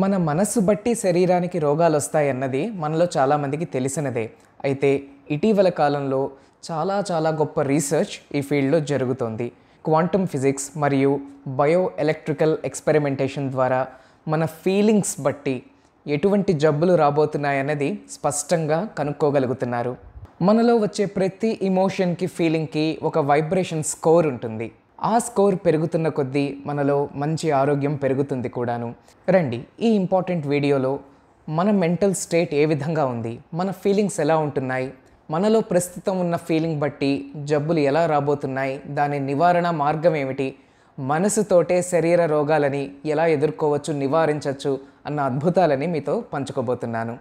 మన మనస్సు బట్టి శరీరానికి రోగాలు వస్తాయన్నది మనలో చాలామందికి తెలిసినదే అయితే ఇటీవల కాలంలో చాలా చాలా గొప్ప రీసెర్చ్ ఈ ఫీల్డ్లో జరుగుతోంది క్వాంటమ్ ఫిజిక్స్ మరియు బయో ఎలక్ట్రికల్ ఎక్స్పెరిమెంటేషన్ ద్వారా మన ఫీలింగ్స్ బట్టి ఎటువంటి జబ్బులు రాబోతున్నాయన్నది స్పష్టంగా కనుక్కోగలుగుతున్నారు మనలో వచ్చే ప్రతి ఇమోషన్కి ఫీలింగ్కి ఒక వైబ్రేషన్ స్కోర్ ఉంటుంది ఆ స్కోర్ పెరుగుతున్న కొద్దీ మనలో మంచి ఆరోగ్యం పెరుగుతుంది కూడాను రండి ఈ ఇంపార్టెంట్ వీడియోలో మన మెంటల్ స్టేట్ ఏ విధంగా ఉంది మన ఫీలింగ్స్ ఎలా ఉంటున్నాయి మనలో ప్రస్తుతం ఉన్న ఫీలింగ్ బట్టి జబ్బులు ఎలా రాబోతున్నాయి దాని నివారణ మార్గం ఏమిటి మనసుతోటే శరీర రోగాలని ఎలా ఎదుర్కోవచ్చు నివారించవచ్చు అన్న అద్భుతాలని మీతో పంచుకోబోతున్నాను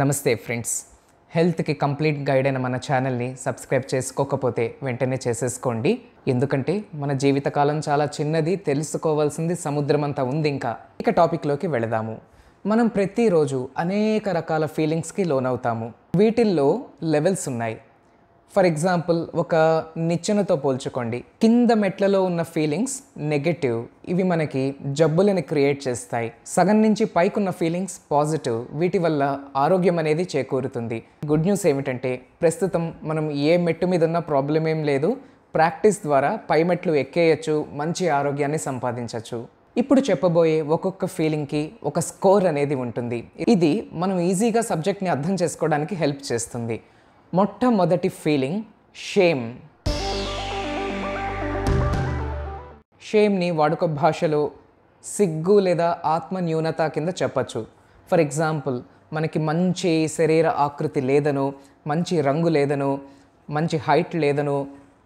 నమస్తే ఫ్రెండ్స్ హెల్త్కి కంప్లీట్ గైడ్ అయిన మన ఛానల్ని సబ్స్క్రైబ్ చేసుకోకపోతే వెంటనే చేసేసుకోండి ఎందుకంటే మన జీవితకాలం చాలా చిన్నది తెలుసుకోవాల్సింది సముద్రం అంతా ఉంది ఇంకా ఇక టాపిక్లోకి వెళదాము మనం ప్రతిరోజు అనేక రకాల ఫీలింగ్స్కి లోనవుతాము వీటిల్లో లెవెల్స్ ఉన్నాయి ఫర్ ఎగ్జాంపుల్ ఒక నిచ్చెనతో పోల్చుకోండి కింద మెట్లలో ఉన్న ఫీలింగ్స్ నెగటివ్ ఇవి మనకి జబ్బులని క్రియేట్ చేస్తాయి సగం నుంచి పైకున్న ఫీలింగ్స్ పాజిటివ్ వీటి వల్ల ఆరోగ్యం అనేది చేకూరుతుంది గుడ్ న్యూస్ ఏమిటంటే ప్రస్తుతం మనం ఏ మెట్టు మీద ఉన్న ప్రాబ్లం ఏం లేదు ప్రాక్టీస్ ద్వారా పై మెట్లు ఎక్కేయచ్చు మంచి ఆరోగ్యాన్ని సంపాదించవచ్చు ఇప్పుడు చెప్పబోయే ఒక్కొక్క ఫీలింగ్కి ఒక స్కోర్ అనేది ఉంటుంది ఇది మనం ఈజీగా సబ్జెక్ట్ని అర్థం చేసుకోవడానికి హెల్ప్ చేస్తుంది మొట్టమొదటి ఫీలింగ్ షేమ్ షేమ్ని వాడుక భాషలో సిగ్గు లేదా ఆత్మ న్యూనత కింద చెప్పచ్చు ఫర్ ఎగ్జాంపుల్ మనకి మంచి శరీర ఆకృతి లేదనో మంచి రంగు లేదనో మంచి హైట్ లేదనో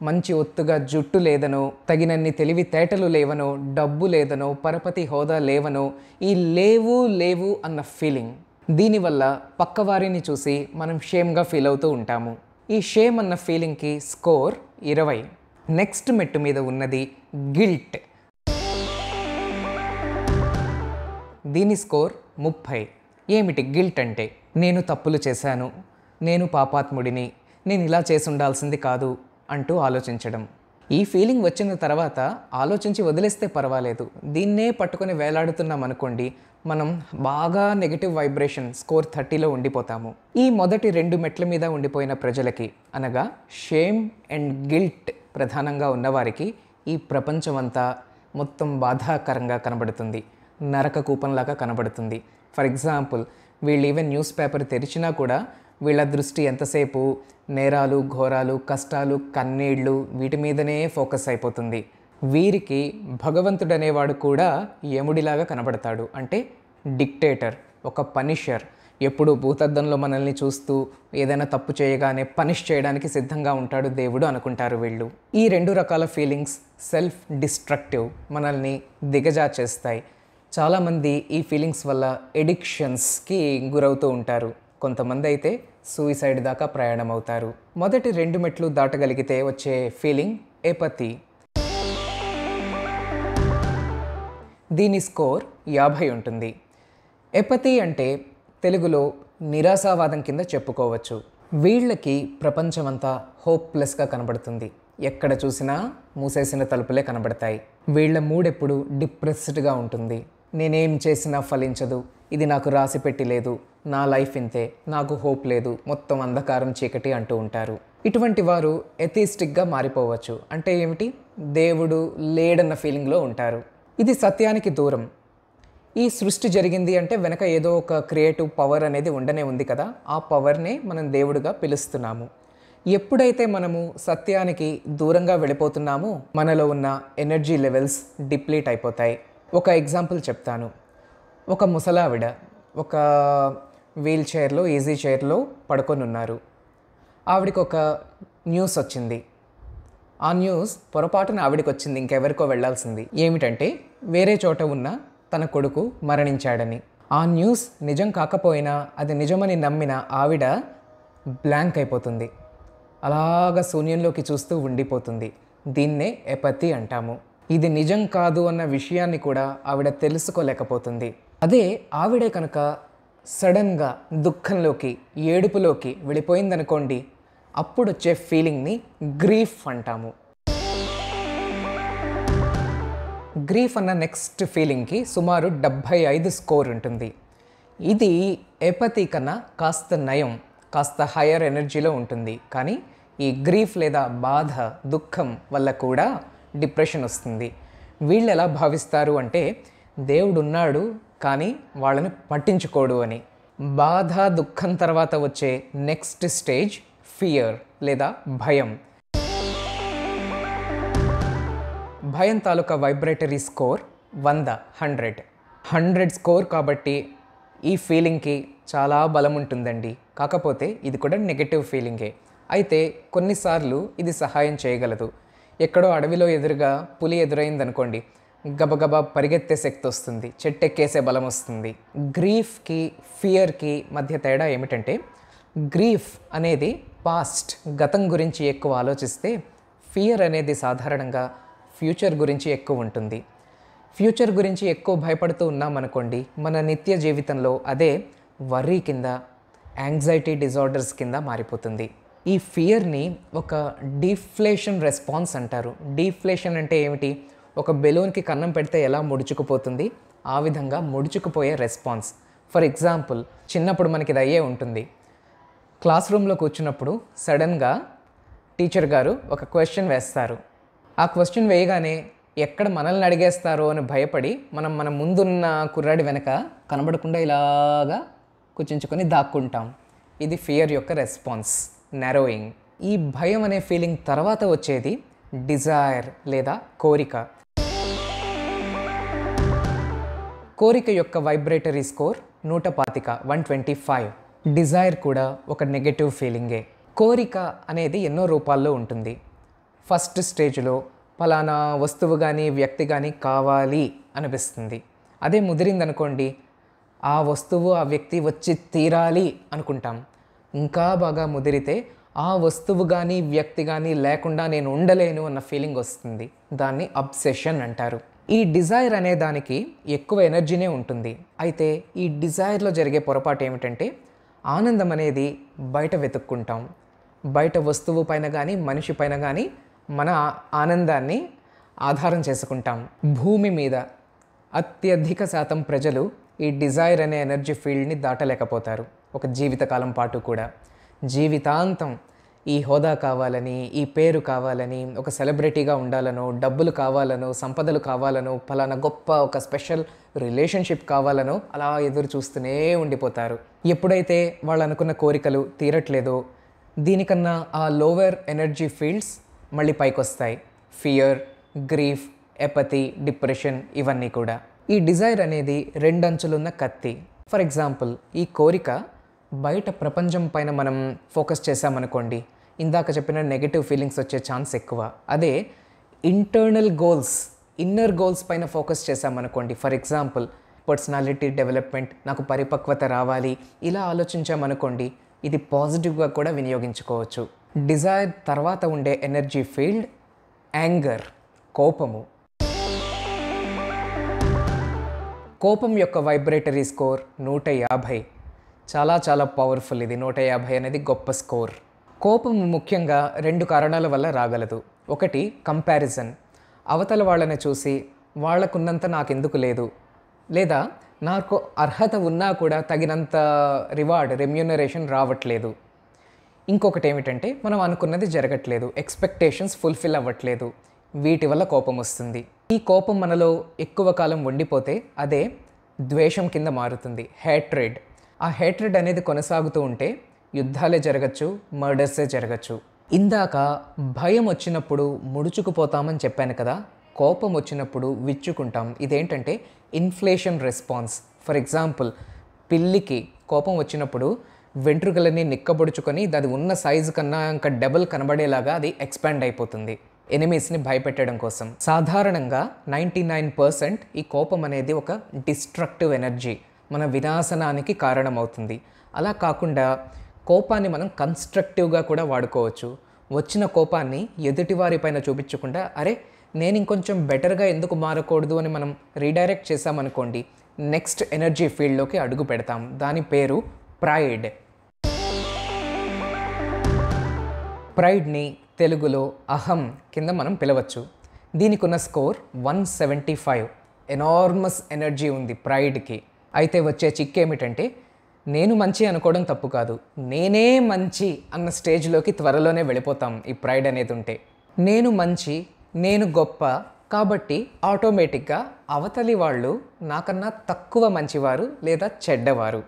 మంచి ఒత్తుగా జుట్టు లేదనో తగినన్ని తెలివితేటలు లేవనో డబ్బు లేదనో పరపతి హోదా లేవనో ఈ లేవు లేవు అన్న ఫీలింగ్ దీనివల్ల పక్కవారిని చూసి మనం షేమ్గా ఫీల్ అవుతూ ఉంటాము ఈ షేమ్ అన్న ఫీలింగ్కి స్కోర్ ఇరవై నెక్స్ట్ మెట్టు మీద ఉన్నది గిల్ట్ దీని స్కోర్ ముప్పై ఏమిటి గిల్ట్ అంటే నేను తప్పులు చేశాను నేను పాపాత్ముడిని నేను ఇలా చేసి ఉండాల్సింది కాదు అంటూ ఆలోచించడం ఈ ఫీలింగ్ వచ్చిన తర్వాత ఆలోచించి వదిలేస్తే పర్వాలేదు దీన్నే పట్టుకొని వేలాడుతున్నాం అనుకోండి మనం బాగా నెగిటివ్ వైబ్రేషన్ స్కోర్ థర్టీలో ఉండిపోతాము ఈ మొదటి రెండు మెట్ల మీద ఉండిపోయిన ప్రజలకి అనగా షేమ్ అండ్ గిల్ట్ ప్రధానంగా ఉన్నవారికి ఈ ప్రపంచం అంతా మొత్తం బాధాకరంగా కనబడుతుంది నరక కూపంలాగా కనబడుతుంది ఫర్ ఎగ్జాంపుల్ వీళ్ళు ఈవెన్ న్యూస్ పేపర్ తెరిచినా కూడా వీళ్ళ దృష్టి ఎంతసేపు నేరాలు ఘోరాలు కష్టాలు కన్నీళ్లు వీటి మీదనే ఫోకస్ అయిపోతుంది వీరికి భగవంతుడనేవాడు కూడా యముడిలాగా కనబడతాడు అంటే డిక్టేటర్ ఒక పనిషర్ ఎప్పుడు భూతద్దంలో మనల్ని చూస్తూ ఏదైనా తప్పు చేయగానే పనిష్ చేయడానికి సిద్ధంగా ఉంటాడు దేవుడు అనుకుంటారు వీళ్ళు ఈ రెండు రకాల ఫీలింగ్స్ సెల్ఫ్ డిస్ట్రక్టివ్ మనల్ని దిగజా చేస్తాయి చాలామంది ఈ ఫీలింగ్స్ వల్ల ఎడిక్షన్స్కి గురవుతూ ఉంటారు కొంతమంది అయితే సూయిసైడ్ దాకా ప్రయాణం అవుతారు మొదటి రెండు మెట్లు దాటగలిగితే వచ్చే ఫీలింగ్ ఏపతి దీని స్కోర్ యాభై ఉంటుంది ఎపతి అంటే తెలుగులో నిరాశావాదం కింద చెప్పుకోవచ్చు వీళ్ళకి ప్రపంచమంతా హోప్లెస్గా కనబడుతుంది ఎక్కడ చూసినా మూసేసిన తలుపులే కనబడతాయి వీళ్ళ మూడెప్పుడు డిప్రెస్డ్గా ఉంటుంది నేనేం చేసినా ఫలించదు ఇది నాకు పెట్టి లేదు నా లైఫ్ ఇంతే నాకు హోప్ లేదు మొత్తం అంధకారం చీకటి అంటూ ఉంటారు ఇటువంటి వారు ఎథిస్టిక్గా మారిపోవచ్చు అంటే ఏమిటి దేవుడు లేడన్న ఫీలింగ్లో ఉంటారు ఇది సత్యానికి దూరం ఈ సృష్టి జరిగింది అంటే వెనక ఏదో ఒక క్రియేటివ్ పవర్ అనేది ఉండనే ఉంది కదా ఆ పవర్నే మనం దేవుడుగా పిలుస్తున్నాము ఎప్పుడైతే మనము సత్యానికి దూరంగా వెళ్ళిపోతున్నామో మనలో ఉన్న ఎనర్జీ లెవెల్స్ డిప్లీట్ అయిపోతాయి ఒక ఎగ్జాంపుల్ చెప్తాను ఒక ముసలావిడ ఒక వీల్ చైర్లో ఈజీ చైర్లో పడుకొని ఉన్నారు ఆవిడకి ఒక న్యూస్ వచ్చింది ఆ న్యూస్ పొరపాటున ఆవిడకి వచ్చింది ఇంకెవరికో వెళ్లాల్సింది ఏమిటంటే వేరే చోట ఉన్న తన కొడుకు మరణించాడని ఆ న్యూస్ నిజం కాకపోయినా అది నిజమని నమ్మిన ఆవిడ బ్లాంక్ అయిపోతుంది అలాగ శూన్యంలోకి చూస్తూ ఉండిపోతుంది దీన్నే ఎపతి అంటాము ఇది నిజం కాదు అన్న విషయాన్ని కూడా ఆవిడ తెలుసుకోలేకపోతుంది అదే ఆవిడే కనుక సడన్గా దుఃఖంలోకి ఏడుపులోకి వెళ్ళిపోయిందనుకోండి అప్పుడు వచ్చే ఫీలింగ్ని గ్రీఫ్ అంటాము గ్రీఫ్ అన్న నెక్స్ట్ ఫీలింగ్కి సుమారు డెబ్భై ఐదు స్కోర్ ఉంటుంది ఇది ఎపతి కన్నా కాస్త నయం కాస్త హయ్యర్ ఎనర్జీలో ఉంటుంది కానీ ఈ గ్రీఫ్ లేదా బాధ దుఃఖం వల్ల కూడా డిప్రెషన్ వస్తుంది వీళ్ళు ఎలా భావిస్తారు అంటే దేవుడున్నాడు కానీ వాళ్ళని పట్టించుకోడు అని బాధ దుఃఖం తర్వాత వచ్చే నెక్స్ట్ స్టేజ్ ఫియర్ లేదా భయం భయం తాలూకా వైబ్రేటరీ స్కోర్ వంద హండ్రెడ్ హండ్రెడ్ స్కోర్ కాబట్టి ఈ ఫీలింగ్కి చాలా బలం ఉంటుందండి కాకపోతే ఇది కూడా నెగటివ్ ఫీలింగే అయితే కొన్నిసార్లు ఇది సహాయం చేయగలదు ఎక్కడో అడవిలో ఎదురుగా పులి ఎదురైందనుకోండి గబగబా పరిగెత్తే శక్తి వస్తుంది చెట్టెక్కేసే బలం వస్తుంది గ్రీఫ్కి ఫియర్కి మధ్య తేడా ఏమిటంటే గ్రీఫ్ అనేది పాస్ట్ గతం గురించి ఎక్కువ ఆలోచిస్తే ఫియర్ అనేది సాధారణంగా ఫ్యూచర్ గురించి ఎక్కువ ఉంటుంది ఫ్యూచర్ గురించి ఎక్కువ భయపడుతూ ఉన్నామనుకోండి మన నిత్య జీవితంలో అదే వర్రీ కింద యాంగ్జైటీ డిజార్డర్స్ కింద మారిపోతుంది ఈ ఫియర్ని ఒక డీఫ్లేషన్ రెస్పాన్స్ అంటారు డీఫ్లేషన్ అంటే ఏమిటి ఒక బెలూన్కి కన్నం పెడితే ఎలా ముడుచుకుపోతుంది ఆ విధంగా ముడుచుకుపోయే రెస్పాన్స్ ఫర్ ఎగ్జాంపుల్ చిన్నప్పుడు మనకి ఇది అయ్యే ఉంటుంది క్లాస్ రూమ్లో కూర్చున్నప్పుడు సడన్గా టీచర్ గారు ఒక క్వశ్చన్ వేస్తారు ఆ క్వశ్చన్ వేయగానే ఎక్కడ మనల్ని అడిగేస్తారో అని భయపడి మనం మన ముందున్న కుర్రాడి వెనక కనబడకుండా ఇలాగా కూర్చుంచుకొని దాక్కుంటాం ఇది ఫియర్ యొక్క రెస్పాన్స్ నెరోయింగ్ ఈ భయం అనే ఫీలింగ్ తర్వాత వచ్చేది డిజైర్ లేదా కోరిక కోరిక యొక్క వైబ్రేటరీ స్కోర్ నూట పాతిక వన్ ట్వంటీ ఫైవ్ డిజైర్ కూడా ఒక నెగటివ్ ఫీలింగే కోరిక అనేది ఎన్నో రూపాల్లో ఉంటుంది ఫస్ట్ స్టేజ్లో ఫలానా వస్తువు కానీ వ్యక్తి కానీ కావాలి అనిపిస్తుంది అదే ముదిరిందనుకోండి ఆ వస్తువు ఆ వ్యక్తి వచ్చి తీరాలి అనుకుంటాం ఇంకా బాగా ముదిరితే ఆ వస్తువు కానీ వ్యక్తి కానీ లేకుండా నేను ఉండలేను అన్న ఫీలింగ్ వస్తుంది దాన్ని అబ్సెషన్ అంటారు ఈ డిజైర్ అనే దానికి ఎక్కువ ఎనర్జీనే ఉంటుంది అయితే ఈ డిజైర్లో జరిగే పొరపాటు ఏమిటంటే ఆనందం అనేది బయట వెతుక్కుంటాం బయట వస్తువు పైన కానీ మనిషి పైన కానీ మన ఆనందాన్ని ఆధారం చేసుకుంటాం భూమి మీద అత్యధిక శాతం ప్రజలు ఈ డిజైర్ అనే ఎనర్జీ ఫీల్డ్ని దాటలేకపోతారు ఒక జీవితకాలం పాటు కూడా జీవితాంతం ఈ హోదా కావాలని ఈ పేరు కావాలని ఒక సెలబ్రిటీగా ఉండాలనో డబ్బులు కావాలనో సంపదలు కావాలనో ఫలానా గొప్ప ఒక స్పెషల్ రిలేషన్షిప్ కావాలనో అలా ఎదురు చూస్తూనే ఉండిపోతారు ఎప్పుడైతే వాళ్ళు అనుకున్న కోరికలు తీరట్లేదో దీనికన్నా ఆ లోవర్ ఎనర్జీ ఫీల్డ్స్ మళ్ళీ పైకొస్తాయి ఫియర్ గ్రీఫ్ ఎపతి డిప్రెషన్ ఇవన్నీ కూడా ఈ డిజైర్ అనేది రెండంచులున్న కత్తి ఫర్ ఎగ్జాంపుల్ ఈ కోరిక బయట ప్రపంచం పైన మనం ఫోకస్ చేసామనుకోండి ఇందాక చెప్పిన నెగిటివ్ ఫీలింగ్స్ వచ్చే ఛాన్స్ ఎక్కువ అదే ఇంటర్నల్ గోల్స్ ఇన్నర్ గోల్స్ పైన ఫోకస్ చేసామనుకోండి ఫర్ ఎగ్జాంపుల్ పర్సనాలిటీ డెవలప్మెంట్ నాకు పరిపక్వత రావాలి ఇలా ఆలోచించామనుకోండి ఇది పాజిటివ్గా కూడా వినియోగించుకోవచ్చు డిజైర్ తర్వాత ఉండే ఎనర్జీ ఫీల్డ్ యాంగర్ కోపము కోపం యొక్క వైబ్రేటరీ స్కోర్ నూట యాభై చాలా చాలా పవర్ఫుల్ ఇది నూట యాభై అనేది గొప్ప స్కోర్ కోపం ముఖ్యంగా రెండు కారణాల వల్ల రాగలదు ఒకటి కంపారిజన్ అవతల వాళ్ళని చూసి నాకు నాకెందుకు లేదు లేదా నాకు అర్హత ఉన్నా కూడా తగినంత రివార్డ్ రెమ్యూనరేషన్ రావట్లేదు ఇంకొకటి ఏమిటంటే మనం అనుకున్నది జరగట్లేదు ఎక్స్పెక్టేషన్స్ ఫుల్ఫిల్ అవ్వట్లేదు వీటి వల్ల కోపం వస్తుంది ఈ కోపం మనలో ఎక్కువ కాలం ఉండిపోతే అదే ద్వేషం కింద మారుతుంది హ్యాట్రేడ్ ఆ హేట్రెడ్ అనేది కొనసాగుతూ ఉంటే యుద్ధాలే జరగచ్చు మర్డర్సే జరగచ్చు ఇందాక భయం వచ్చినప్పుడు ముడుచుకుపోతామని చెప్పాను కదా కోపం వచ్చినప్పుడు విచ్చుకుంటాం ఇదేంటంటే ఇన్ఫ్లేషన్ రెస్పాన్స్ ఫర్ ఎగ్జాంపుల్ పిల్లికి కోపం వచ్చినప్పుడు వెంట్రుకలన్నీ నిక్కబొడుచుకొని దాని ఉన్న సైజు కన్నా ఇంకా డబుల్ కనబడేలాగా అది ఎక్స్పాండ్ అయిపోతుంది ఎనిమీస్ని భయపెట్టడం కోసం సాధారణంగా నైంటీ నైన్ పర్సెంట్ ఈ కోపం అనేది ఒక డిస్ట్రక్టివ్ ఎనర్జీ మన వినాశనానికి కారణమవుతుంది అలా కాకుండా కోపాన్ని మనం కన్స్ట్రక్టివ్గా కూడా వాడుకోవచ్చు వచ్చిన కోపాన్ని ఎదుటివారి పైన చూపించకుండా అరే నేను ఇంకొంచెం బెటర్గా ఎందుకు మారకూడదు అని మనం రీడైరెక్ట్ చేసామనుకోండి నెక్స్ట్ ఎనర్జీ ఫీల్డ్లోకి అడుగు పెడతాం దాని పేరు ప్రైడ్ ప్రైడ్ని తెలుగులో అహం కింద మనం పిలవచ్చు దీనికి ఉన్న score one seventy five enormous energy ఉంది ప్రైడ్కి అయితే వచ్చే చిక్ ఏమిటంటే నేను మంచి అనుకోవడం తప్పు కాదు నేనే మంచి అన్న స్టేజ్లోకి త్వరలోనే వెళ్ళిపోతాం ఈ ప్రైడ్ అనేది ఉంటే నేను మంచి నేను గొప్ప కాబట్టి ఆటోమేటిక్గా అవతలి వాళ్ళు నాకన్నా తక్కువ మంచివారు లేదా చెడ్డవారు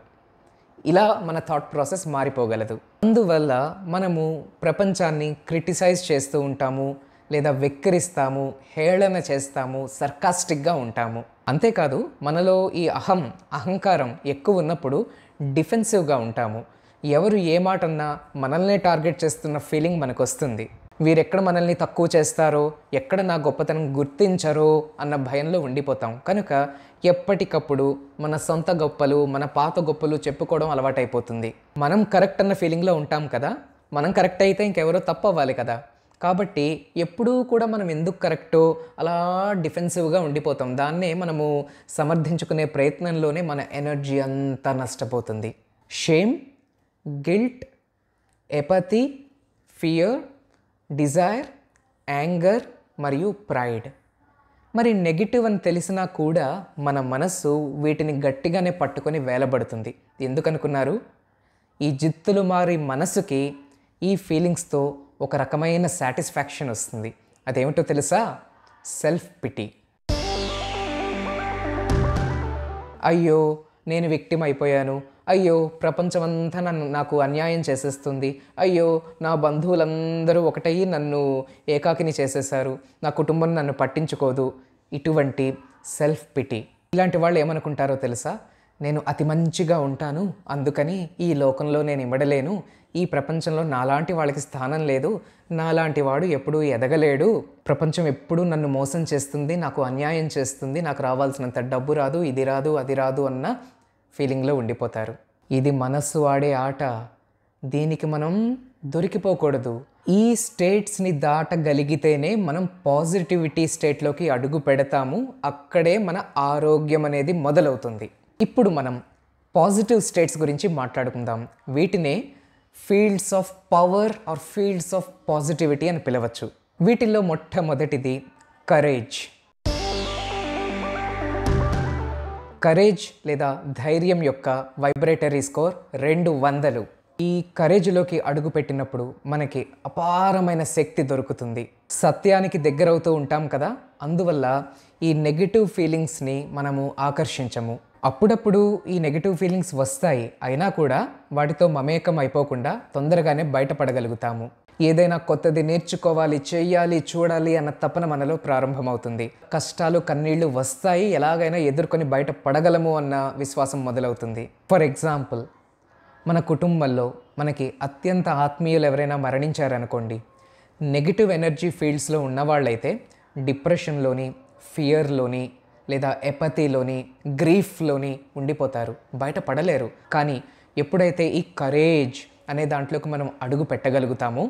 ఇలా మన థాట్ ప్రాసెస్ మారిపోగలదు అందువల్ల మనము ప్రపంచాన్ని క్రిటిసైజ్ చేస్తూ ఉంటాము లేదా వెక్కిరిస్తాము హేళన చేస్తాము సర్కాస్టిక్గా ఉంటాము అంతేకాదు మనలో ఈ అహం అహంకారం ఎక్కువ ఉన్నప్పుడు డిఫెన్సివ్గా ఉంటాము ఎవరు ఏ మాట అన్నా మనల్నే టార్గెట్ చేస్తున్న ఫీలింగ్ మనకు వస్తుంది వీరెక్కడ మనల్ని తక్కువ చేస్తారో ఎక్కడ నా గొప్పతనం గుర్తించరో అన్న భయంలో ఉండిపోతాం కనుక ఎప్పటికప్పుడు మన సొంత గొప్పలు మన పాత గొప్పలు చెప్పుకోవడం అలవాటైపోతుంది మనం కరెక్ట్ అన్న ఫీలింగ్లో ఉంటాం కదా మనం కరెక్ట్ అయితే ఇంకెవరో తప్పు అవ్వాలి కదా కాబట్టి ఎప్పుడూ కూడా మనం ఎందుకు కరెక్టో అలా డిఫెన్సివ్గా ఉండిపోతాం దాన్నే మనము సమర్థించుకునే ప్రయత్నంలోనే మన ఎనర్జీ అంతా నష్టపోతుంది shame guilt apathy fear desire anger మరియు ప్రైడ్ మరి నెగిటివ్ అని తెలిసినా కూడా మన మనస్సు వీటిని గట్టిగానే పట్టుకొని వేలబడుతుంది ఎందుకనుకున్నారు ఈ జిత్తులు మారి మనసుకి ఈ ఫీలింగ్స్తో ఒక రకమైన సాటిస్ఫాక్షన్ వస్తుంది అదేమిటో తెలుసా సెల్ఫ్ పిటీ అయ్యో నేను విక్టిమ్ అయిపోయాను అయ్యో ప్రపంచమంతా నన్ను నాకు అన్యాయం చేసేస్తుంది అయ్యో నా బంధువులందరూ ఒకటయ్యి నన్ను ఏకాకిని చేసేసారు నా కుటుంబం నన్ను పట్టించుకోదు ఇటువంటి సెల్ఫ్ పిటీ ఇలాంటి వాళ్ళు ఏమనుకుంటారో తెలుసా నేను అతి మంచిగా ఉంటాను అందుకని ఈ లోకంలో నేను ఇవ్వడలేను ఈ ప్రపంచంలో నాలాంటి వాళ్ళకి స్థానం లేదు నాలాంటి వాడు ఎప్పుడూ ఎదగలేడు ప్రపంచం ఎప్పుడూ నన్ను మోసం చేస్తుంది నాకు అన్యాయం చేస్తుంది నాకు రావాల్సినంత డబ్బు రాదు ఇది రాదు అది రాదు అన్న ఫీలింగ్లో ఉండిపోతారు ఇది మనస్సు వాడే ఆట దీనికి మనం దొరికిపోకూడదు ఈ స్టేట్స్ని దాటగలిగితేనే మనం పాజిటివిటీ స్టేట్లోకి అడుగు పెడతాము అక్కడే మన ఆరోగ్యం అనేది మొదలవుతుంది ఇప్పుడు మనం పాజిటివ్ స్టేట్స్ గురించి మాట్లాడుకుందాం వీటినే fields of power or fields of positivity అని పిలవచ్చు వీటిల్లో మొట్టమొదటిది కరేజ్ కరేజ్ లేదా ధైర్యం యొక్క వైబ్రేటరీ స్కోర్ రెండు వందలు ఈ కరేజ్లోకి అడుగు పెట్టినప్పుడు మనకి అపారమైన శక్తి దొరుకుతుంది సత్యానికి దగ్గరవుతూ ఉంటాం కదా అందువల్ల ఈ నెగిటివ్ ఫీలింగ్స్ని మనము ఆకర్షించము అప్పుడప్పుడు ఈ నెగిటివ్ ఫీలింగ్స్ వస్తాయి అయినా కూడా వాటితో మమేకం అయిపోకుండా తొందరగానే బయటపడగలుగుతాము ఏదైనా కొత్తది నేర్చుకోవాలి చేయాలి చూడాలి అన్న తపన మనలో ప్రారంభమవుతుంది కష్టాలు కన్నీళ్లు వస్తాయి ఎలాగైనా ఎదుర్కొని బయట పడగలము అన్న విశ్వాసం మొదలవుతుంది ఫర్ ఎగ్జాంపుల్ మన కుటుంబంలో మనకి అత్యంత ఆత్మీయులు ఎవరైనా మరణించారనుకోండి నెగిటివ్ ఎనర్జీ ఫీల్డ్స్లో ఉన్నవాళ్ళైతే డిప్రెషన్లోని ఫియర్లోని లేదా ఎపతిలోని గ్రీఫ్లోని ఉండిపోతారు బయట పడలేరు కానీ ఎప్పుడైతే ఈ కరేజ్ అనే దాంట్లోకి మనం అడుగు పెట్టగలుగుతామో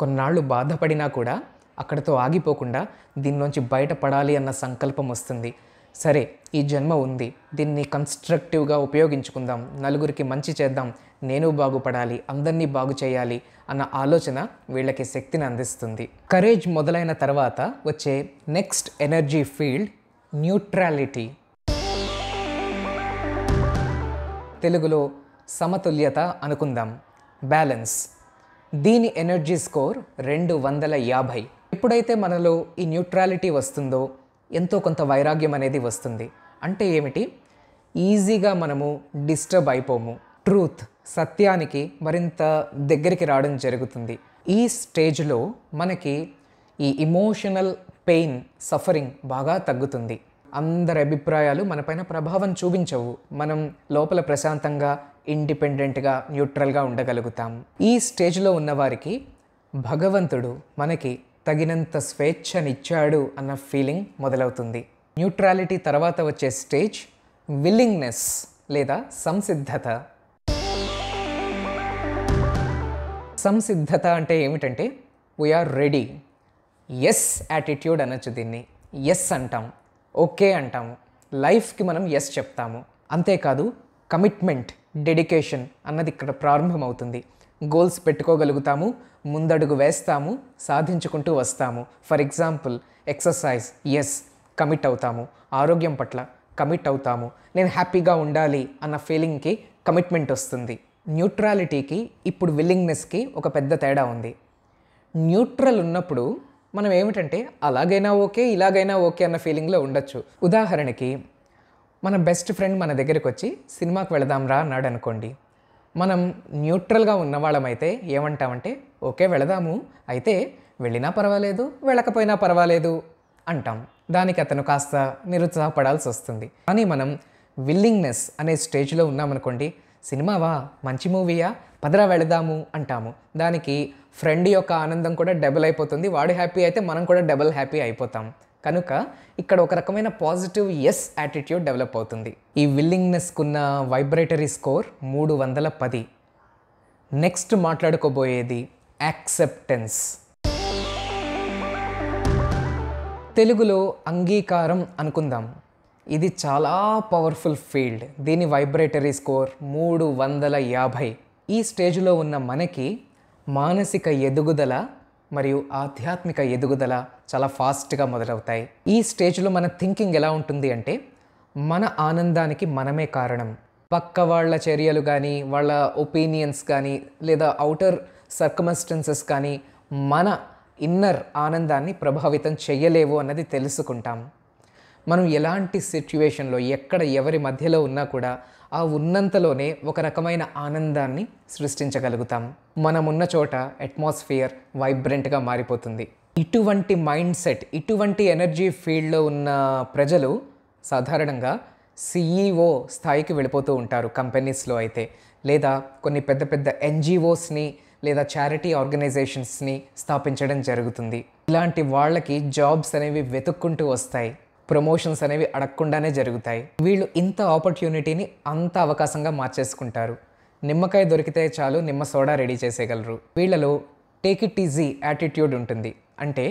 కొన్నాళ్ళు బాధపడినా కూడా అక్కడతో ఆగిపోకుండా దీనిలోంచి బయటపడాలి అన్న సంకల్పం వస్తుంది సరే ఈ జన్మ ఉంది దీన్ని కన్స్ట్రక్టివ్గా ఉపయోగించుకుందాం నలుగురికి మంచి చేద్దాం నేను బాగుపడాలి అందరినీ బాగు చేయాలి అన్న ఆలోచన వీళ్ళకి శక్తిని అందిస్తుంది కరేజ్ మొదలైన తర్వాత వచ్చే నెక్స్ట్ ఎనర్జీ ఫీల్డ్ న్యూట్రాలిటీ తెలుగులో సమతుల్యత అనుకుందాం బ్యాలెన్స్ దీని ఎనర్జీ స్కోర్ రెండు వందల యాభై ఎప్పుడైతే మనలో ఈ న్యూట్రాలిటీ వస్తుందో ఎంతో కొంత వైరాగ్యం అనేది వస్తుంది అంటే ఏమిటి ఈజీగా మనము డిస్టర్బ్ అయిపోము ట్రూత్ సత్యానికి మరింత దగ్గరికి రావడం జరుగుతుంది ఈ స్టేజ్లో మనకి ఈ ఇమోషనల్ పెయిన్ సఫరింగ్ బాగా తగ్గుతుంది అందరి అభిప్రాయాలు మనపైన ప్రభావం చూపించవు మనం లోపల ప్రశాంతంగా ఇండిపెండెంట్గా న్యూట్రల్గా ఉండగలుగుతాం ఈ స్టేజ్లో ఉన్నవారికి భగవంతుడు మనకి తగినంత స్వేచ్ఛనిచ్చాడు అన్న ఫీలింగ్ మొదలవుతుంది న్యూట్రాలిటీ తర్వాత వచ్చే స్టేజ్ విల్లింగ్నెస్ లేదా సంసిద్ధత సంసిద్ధత అంటే ఏమిటంటే వీఆర్ రెడీ ఎస్ యాటిట్యూడ్ అనొచ్చు దీన్ని ఎస్ అంటాం ఓకే అంటాం లైఫ్కి మనం ఎస్ చెప్తాము అంతేకాదు కమిట్మెంట్ డెడికేషన్ అన్నది ఇక్కడ ప్రారంభమవుతుంది గోల్స్ పెట్టుకోగలుగుతాము ముందడుగు వేస్తాము సాధించుకుంటూ వస్తాము for example exercises commit అవుతాము ఆరోగ్యం పట్ల కమిట్ అవుతాము నేను హ్యాపీగా ఉండాలి అన్న ఫీలింగ్కి కమిట్మెంట్ వస్తుంది న్యూట్రాలిటీకి ఇప్పుడు విల్లింగ్నెస్కి ఒక పెద్ద తేడా ఉంది న్యూట్రల్ ఉన్నప్పుడు మనం ఏమిటంటే అలాగైనా ఓకే ఇలాగైనా ఓకే అన్న ఫీలింగ్లో ఉండొచ్చు ఉదాహరణకి మన బెస్ట్ ఫ్రెండ్ మన దగ్గరికి వచ్చి సినిమాకి వెళదాం రా అన్నాడు అనుకోండి మనం న్యూట్రల్గా ఉన్నవాళ్ళమైతే ఏమంటామంటే ఓకే వెళదాము అయితే వెళ్ళినా పర్వాలేదు వెళ్ళకపోయినా పర్వాలేదు అంటాం దానికి అతను కాస్త నిరుత్సాహపడాల్సి వస్తుంది కానీ మనం విల్లింగ్నెస్ అనే స్టేజ్లో ఉన్నామనుకోండి సినిమావా మంచి మూవీయా పదరా వెళదాము అంటాము దానికి ఫ్రెండ్ యొక్క ఆనందం కూడా డబుల్ అయిపోతుంది వాడు హ్యాపీ అయితే మనం కూడా డబుల్ హ్యాపీ అయిపోతాం కనుక ఇక్కడ ఒక రకమైన పాజిటివ్ ఎస్ యాటిట్యూడ్ డెవలప్ అవుతుంది ఈ విల్లింగ్నెస్కున్న వైబ్రేటరీ స్కోర్ మూడు వందల పది నెక్స్ట్ మాట్లాడుకోబోయేది యాక్సెప్టెన్స్ తెలుగులో అంగీకారం అనుకుందాం ఇది చాలా పవర్ఫుల్ ఫీల్డ్ దీని వైబ్రేటరీ స్కోర్ మూడు వందల యాభై ఈ స్టేజ్లో ఉన్న మనకి మానసిక ఎదుగుదల మరియు ఆధ్యాత్మిక ఎదుగుదల చాలా ఫాస్ట్గా మొదలవుతాయి ఈ స్టేజ్లో మన థింకింగ్ ఎలా ఉంటుంది అంటే మన ఆనందానికి మనమే కారణం పక్క వాళ్ళ చర్యలు కానీ వాళ్ళ ఒపీనియన్స్ కానీ లేదా అవుటర్ సర్కమస్టెన్సెస్ కానీ మన ఇన్నర్ ఆనందాన్ని ప్రభావితం చేయలేవు అన్నది తెలుసుకుంటాం మనం ఎలాంటి సిచ్యువేషన్లో ఎక్కడ ఎవరి మధ్యలో ఉన్నా కూడా ఆ ఉన్నంతలోనే ఒక రకమైన ఆనందాన్ని సృష్టించగలుగుతాం మనమున్న చోట అట్మాస్ఫియర్ వైబ్రెంట్గా మారిపోతుంది ఇటువంటి మైండ్ సెట్ ఇటువంటి ఎనర్జీ ఫీల్డ్లో ఉన్న ప్రజలు సాధారణంగా సిఈఓ e స్థాయికి వెళ్ళిపోతూ ఉంటారు కంపెనీస్లో అయితే లేదా కొన్ని పెద్ద పెద్ద ఎన్జిఓస్ని లేదా చారిటీ ఆర్గనైజేషన్స్ని స్థాపించడం జరుగుతుంది ఇలాంటి వాళ్ళకి జాబ్స్ అనేవి వెతుక్కుంటూ వస్తాయి ప్రమోషన్స్ అనేవి అడగకుండానే జరుగుతాయి వీళ్ళు ఇంత ఆపర్చునిటీని అంత అవకాశంగా మార్చేసుకుంటారు నిమ్మకాయ దొరికితే చాలు నిమ్మ సోడా రెడీ చేసేయగలరు వీళ్ళలో టేక్ ఇట్ ఈజీ యాటిట్యూడ్ ఉంటుంది అంటే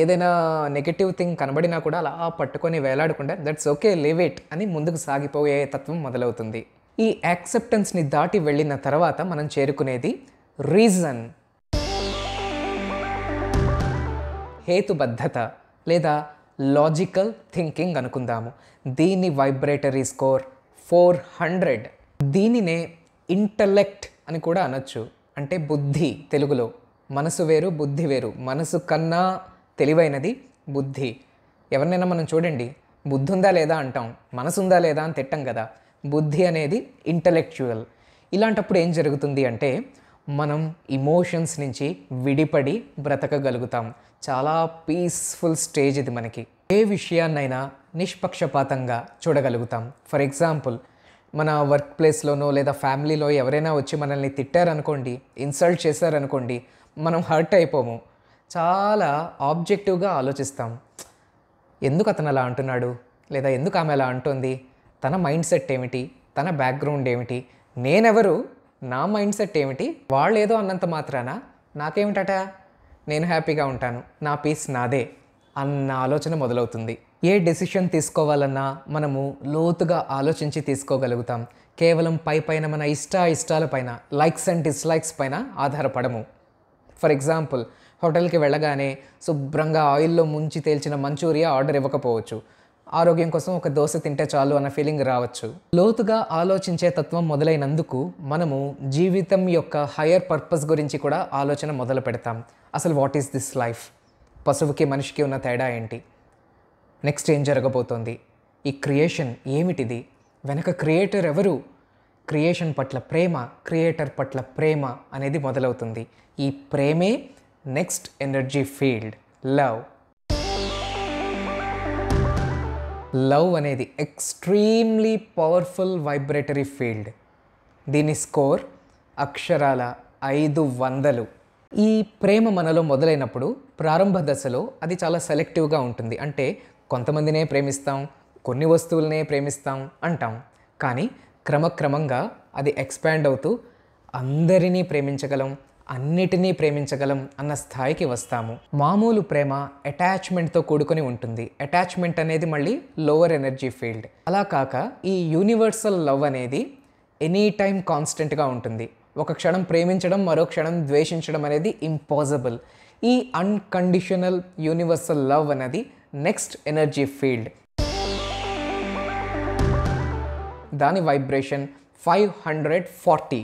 ఏదైనా నెగటివ్ థింగ్ కనబడినా కూడా అలా పట్టుకొని వేలాడకుండా దట్స్ ఓకే లివ్ ఇట్ అని ముందుకు సాగిపోయే తత్వం మొదలవుతుంది ఈ యాక్సెప్టెన్స్ని దాటి వెళ్ళిన తర్వాత మనం చేరుకునేది రీజన్ హేతుబద్ధత లేదా లాజికల్ థింకింగ్ అనుకుందాము దీని వైబ్రేటరీ స్కోర్ ఫోర్ హండ్రెడ్ దీనినే ఇంటలెక్ట్ అని కూడా అనొచ్చు అంటే బుద్ధి తెలుగులో మనసు వేరు బుద్ధి వేరు మనసు కన్నా తెలివైనది బుద్ధి ఎవరినైనా మనం చూడండి బుద్ధి ఉందా లేదా అంటాం మనసు ఉందా లేదా అని తిట్టం కదా బుద్ధి అనేది ఇంటలెక్చువల్ ఇలాంటప్పుడు ఏం జరుగుతుంది అంటే మనం ఇమోషన్స్ నుంచి విడిపడి బ్రతకగలుగుతాం చాలా పీస్ఫుల్ స్టేజ్ ఇది మనకి ఏ విషయాన్నైనా నిష్పక్షపాతంగా చూడగలుగుతాం ఫర్ ఎగ్జాంపుల్ మన వర్క్ ప్లేస్లోనో లేదా ఫ్యామిలీలో ఎవరైనా వచ్చి మనల్ని తిట్టారనుకోండి ఇన్సల్ట్ చేశారనుకోండి మనం హర్ట్ అయిపోము చాలా ఆబ్జెక్టివ్గా ఆలోచిస్తాం ఎందుకు అతను అలా అంటున్నాడు లేదా ఎందుకు ఆమె అలా అంటుంది తన మైండ్ సెట్ ఏమిటి తన బ్యాక్గ్రౌండ్ ఏమిటి నేనెవరు నా మైండ్ సెట్ ఏమిటి వాళ్ళు ఏదో అన్నంత మాత్రాన నాకేమిటట నేను హ్యాపీగా ఉంటాను నా పీస్ నాదే అన్న ఆలోచన మొదలవుతుంది ఏ డెసిషన్ తీసుకోవాలన్నా మనము లోతుగా ఆలోచించి తీసుకోగలుగుతాం కేవలం పై పైన మన ఇష్ట ఇష్టాల పైన లైక్స్ అండ్ డిస్లైక్స్ పైన ఆధారపడము ఫర్ ఎగ్జాంపుల్ హోటల్కి వెళ్ళగానే శుభ్రంగా ఆయిల్లో ముంచి తేల్చిన మంచూరియా ఆర్డర్ ఇవ్వకపోవచ్చు ఆరోగ్యం కోసం ఒక దోశ తింటే చాలు అన్న ఫీలింగ్ రావచ్చు లోతుగా ఆలోచించే తత్వం మొదలైనందుకు మనము జీవితం యొక్క హయ్యర్ పర్పస్ గురించి కూడా ఆలోచన మొదలు పెడతాం అసలు వాట్ ఈస్ దిస్ లైఫ్ పశువుకి మనిషికి ఉన్న తేడా ఏంటి నెక్స్ట్ ఏం జరగబోతోంది ఈ క్రియేషన్ ఏమిటిది వెనక క్రియేటర్ ఎవరు క్రియేషన్ పట్ల ప్రేమ క్రియేటర్ పట్ల ప్రేమ అనేది మొదలవుతుంది ఈ ప్రేమే next energy field love love అనేది ఎక్స్ట్రీమ్లీ పవర్ఫుల్ వైబ్రేటరీ ఫీల్డ్ దీని స్కోర్ అక్షరాల ఐదు వందలు ఈ ప్రేమ మనలో మొదలైనప్పుడు ప్రారంభ దశలో అది చాలా సెలెక్టివ్గా ఉంటుంది అంటే కొంతమందినే ప్రేమిస్తాం కొన్ని వస్తువులనే ప్రేమిస్తాం అంటాం కానీ క్రమక్రమంగా అది ఎక్స్పాండ్ అవుతూ అందరినీ ప్రేమించగలం అన్నిటినీ ప్రేమించగలం అన్న స్థాయికి వస్తాము మామూలు ప్రేమ అటాచ్మెంట్తో కూడుకొని ఉంటుంది అటాచ్మెంట్ అనేది మళ్ళీ లోవర్ ఎనర్జీ ఫీల్డ్ అలా కాక ఈ యూనివర్సల్ లవ్ అనేది ఎనీ టైం కాన్స్టెంట్గా ఉంటుంది ఒక క్షణం ప్రేమించడం మరో క్షణం ద్వేషించడం అనేది ఇంపాసిబుల్ ఈ అన్కండిషనల్ యూనివర్సల్ లవ్ అనేది నెక్స్ట్ ఎనర్జీ ఫీల్డ్ దాని వైబ్రేషన్ ఫైవ్ హండ్రెడ్ ఫార్టీ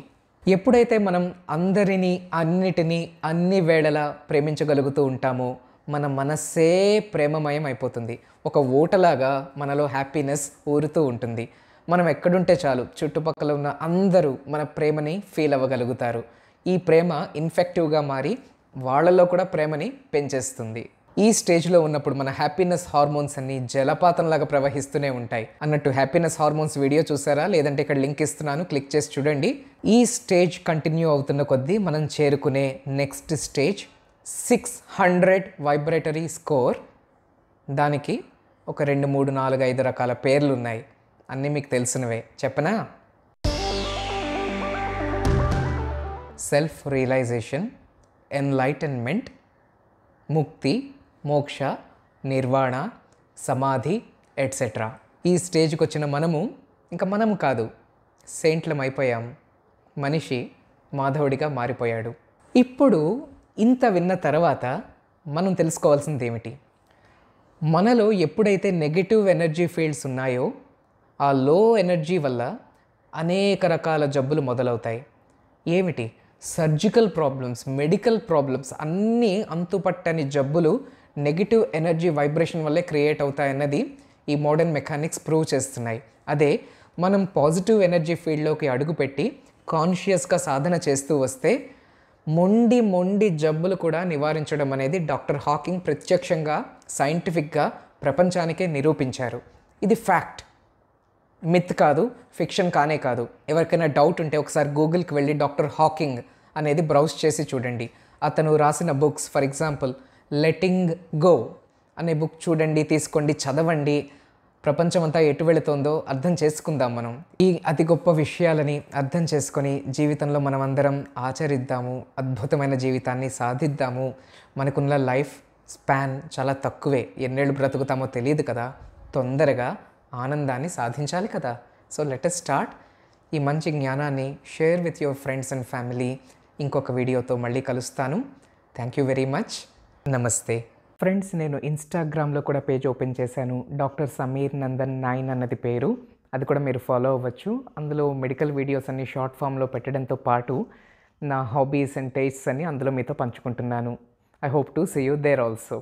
ఎప్పుడైతే మనం అందరినీ అన్నిటినీ అన్ని వేళలా ప్రేమించగలుగుతూ ఉంటామో మన మనస్సే ప్రేమమయం అయిపోతుంది ఒక ఓటలాగా మనలో హ్యాపీనెస్ ఊరుతూ ఉంటుంది మనం ఎక్కడుంటే చాలు చుట్టుపక్కల ఉన్న అందరూ మన ప్రేమని ఫీల్ అవ్వగలుగుతారు ఈ ప్రేమ ఇన్ఫెక్టివ్గా మారి వాళ్ళలో కూడా ప్రేమని పెంచేస్తుంది ఈ స్టేజ్లో ఉన్నప్పుడు మన హ్యాపీనెస్ హార్మోన్స్ అన్ని జలపాతంలాగా ప్రవహిస్తూనే ఉంటాయి అన్నట్టు హ్యాపీనెస్ హార్మోన్స్ వీడియో చూసారా లేదంటే ఇక్కడ లింక్ ఇస్తున్నాను క్లిక్ చేసి చూడండి ఈ స్టేజ్ కంటిన్యూ అవుతున్న కొద్దీ మనం చేరుకునే next stage six hundred vibratory score దానికి ఒక రెండు మూడు నాలుగు ఐదు రకాల పేర్లు ఉన్నాయి అన్నీ మీకు తెలిసినవే చెప్పనా సెల్ఫ్ రియలైజేషన్ ఎన్లైటన్మెంట్ ముక్తి మోక్ష నిర్వాణ సమాధి ఎట్సెట్రా ఈ స్టేజ్కి వచ్చిన మనము ఇంకా మనము కాదు సెయింట్లం అయిపోయాం మనిషి మాధవుడిగా మారిపోయాడు ఇప్పుడు ఇంత విన్న తర్వాత మనం తెలుసుకోవాల్సింది ఏమిటి మనలో ఎప్పుడైతే నెగిటివ్ ఎనర్జీ ఫీల్డ్స్ ఉన్నాయో ఆ లో ఎనర్జీ వల్ల అనేక రకాల జబ్బులు మొదలవుతాయి ఏమిటి సర్జికల్ ప్రాబ్లమ్స్ మెడికల్ ప్రాబ్లమ్స్ అన్నీ అంతుపట్టని జబ్బులు నెగిటివ్ ఎనర్జీ వైబ్రేషన్ వల్లే క్రియేట్ అవుతాయన్నది ఈ మోడర్న్ మెకానిక్స్ ప్రూవ్ చేస్తున్నాయి అదే మనం పాజిటివ్ ఎనర్జీ ఫీల్డ్లోకి అడుగుపెట్టి కాన్షియస్గా సాధన చేస్తూ వస్తే మొండి మొండి జబ్బులు కూడా నివారించడం అనేది డాక్టర్ హాకింగ్ ప్రత్యక్షంగా సైంటిఫిక్గా ప్రపంచానికే నిరూపించారు ఇది ఫ్యాక్ట్ మిత్ కాదు ఫిక్షన్ కానే కాదు ఎవరికైనా డౌట్ ఉంటే ఒకసారి గూగుల్కి వెళ్ళి డాక్టర్ హాకింగ్ అనేది బ్రౌజ్ చేసి చూడండి అతను రాసిన books for example letting go అనే బుక్ చూడండి తీసుకోండి చదవండి ప్రపంచమంతా ఎటు వెళుతుందో అర్థం చేసుకుందాం మనం ఈ అతి గొప్ప విషయాలని అర్థం చేసుకొని జీవితంలో మనమందరం ఆచరిద్దాము అద్భుతమైన జీవితాన్ని సాధిద్దాము మనకున్న లైఫ్ స్పాన్ చాలా తక్కువే ఎన్నేళ్ళు బ్రతుకుతామో తెలియదు కదా తొందరగా ఆనందాన్ని సాధించాలి కదా సో లెట్ అస్ స్టార్ట్ ఈ మంచి జ్ఞానాన్ని share with your friends and family ఇంకొక వీడియోతో మళ్ళీ కలుస్తాను థ్యాంక్ యూ వెరీ మచ్ నమస్తే ఫ్రెండ్స్ నేను ఇన్స్టాగ్రామ్లో కూడా పేజ్ ఓపెన్ చేశాను డాక్టర్ సమీర్ నందన్ నాయన్ అన్నది పేరు అది కూడా మీరు ఫాలో అవ్వచ్చు అందులో మెడికల్ వీడియోస్ అన్ని షార్ట్ ఫామ్లో పెట్టడంతో పాటు నా హాబీస్ అండ్ టేస్ట్స్ అని అందులో మీతో పంచుకుంటున్నాను I hope to see you there also